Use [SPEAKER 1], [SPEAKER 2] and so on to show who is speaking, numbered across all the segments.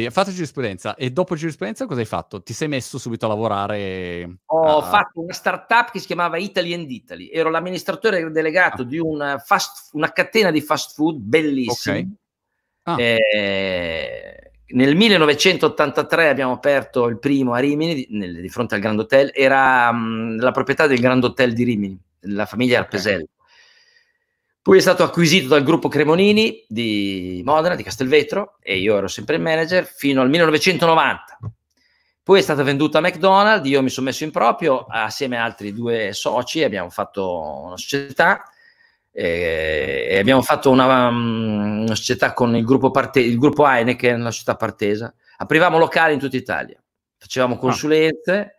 [SPEAKER 1] Sì, hai fatto giurisprudenza e dopo giurisprudenza cosa hai fatto? Ti sei messo subito a lavorare? Ho a... fatto
[SPEAKER 2] una startup che si chiamava Italy and Italy, ero l'amministratore delegato ah. di una, fast, una, catena di fast food bellissima. Okay. Ah. Eh, nel 1983 abbiamo aperto il primo a Rimini, nel, di fronte al Grand Hotel, era mh, mm, la proprietà del Grand Hotel di Rimini, la famiglia okay. Arpeselli. Poi è stato acquisito dal gruppo Cremonini di Modena, di Castelvetro, e io ero sempre il manager, fino al 1990. Poi è stata venduta a McDonald's, io mi sono messo in proprio assieme a altri due soci, abbiamo fatto una società eh, e abbiamo fatto una, mm, una società con il gruppo, parte, il gruppo Heineken, la società partesa. Aprivamo locali in tutta Italia, facevamo ah. consulenze ah.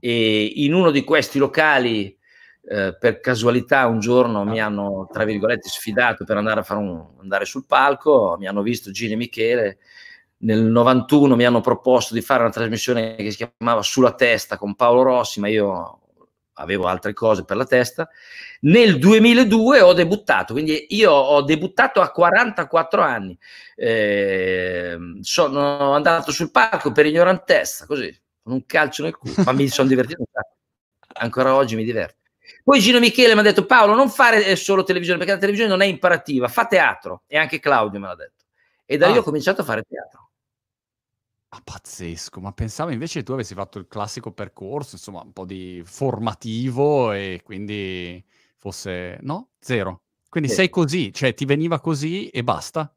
[SPEAKER 2] e in uno di questi locali eh, per casualità un giorno mi ah. hanno, tra virgolette, sfidato per andare, un, andare sul palco, mi hanno visto Gino e Michele, nel 91 mi hanno proposto di fare una trasmissione che si chiamava Sulla testa con Paolo Rossi, ma io avevo altre cose per la testa. Nel 2002 ho debuttato, quindi io ho debuttato a 44 anni. Eh, sono andato sul palco per ignorantezza, così, con un calcio nel culo, ma mi sono divertito. Ancora oggi mi diverto. Poi Gino Michele mi ha detto Paolo non fare eh, solo televisione perché la televisione non è imperativa, fa teatro e anche Claudio me l'ha detto. E da ah. lì ho cominciato a fare teatro.
[SPEAKER 1] Ah, pazzesco, ma pensavo invece tu avessi fatto il classico percorso, insomma, un po' di formativo e quindi fosse... No? Zero. Quindi sì. sei così, cioè ti veniva così e basta?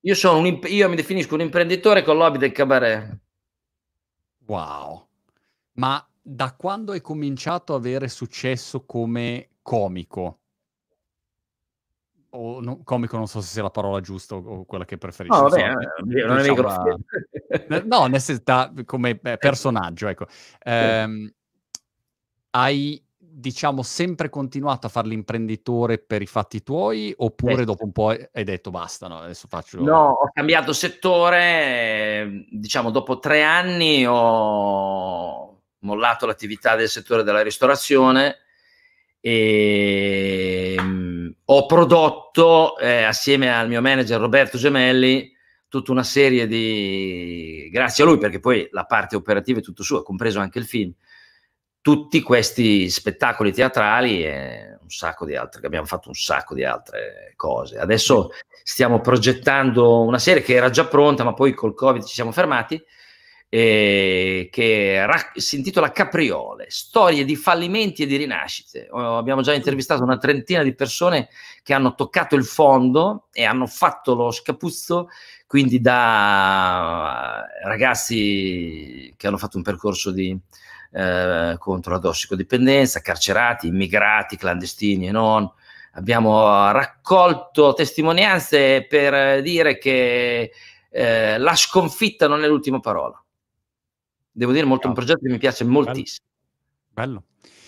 [SPEAKER 2] Io, sono un imp- io mi definisco un imprenditore con l'hobby del cabaret.
[SPEAKER 1] Wow. Ma da quando hai cominciato a avere successo come comico? O no, comico non so se sia la parola giusta o quella che preferisci. No, vabbè, eh, non è una... Diciamo no, nel senso, come eh, eh. personaggio, ecco. Eh, hai, diciamo, sempre continuato a fare l'imprenditore per i fatti tuoi oppure sì. dopo un po' hai detto basta, no, adesso faccio...
[SPEAKER 2] No, ho cambiato settore, ehm, diciamo, dopo tre anni ho mollato l'attività del settore della ristorazione e mm, ho prodotto eh, assieme al mio manager Roberto Gemelli tutta una serie di grazie a lui perché poi la parte operativa è tutto suo, compreso anche il film. Tutti questi spettacoli teatrali e un sacco di altre, abbiamo fatto un sacco di altre cose. Adesso stiamo progettando una serie che era già pronta, ma poi col Covid ci siamo fermati eh, che ra- si intitola Capriole, storie di fallimenti e di rinascite. Oh, abbiamo già intervistato una trentina di persone che hanno toccato il fondo e hanno fatto lo scapuzzo, quindi da ragazzi che hanno fatto un percorso di, eh, contro la tossicodipendenza, carcerati, immigrati, clandestini e non. Abbiamo raccolto testimonianze per dire che eh, la sconfitta non è l'ultima parola devo dire molto, un progetto che mi piace moltissimo. Bello. Bello.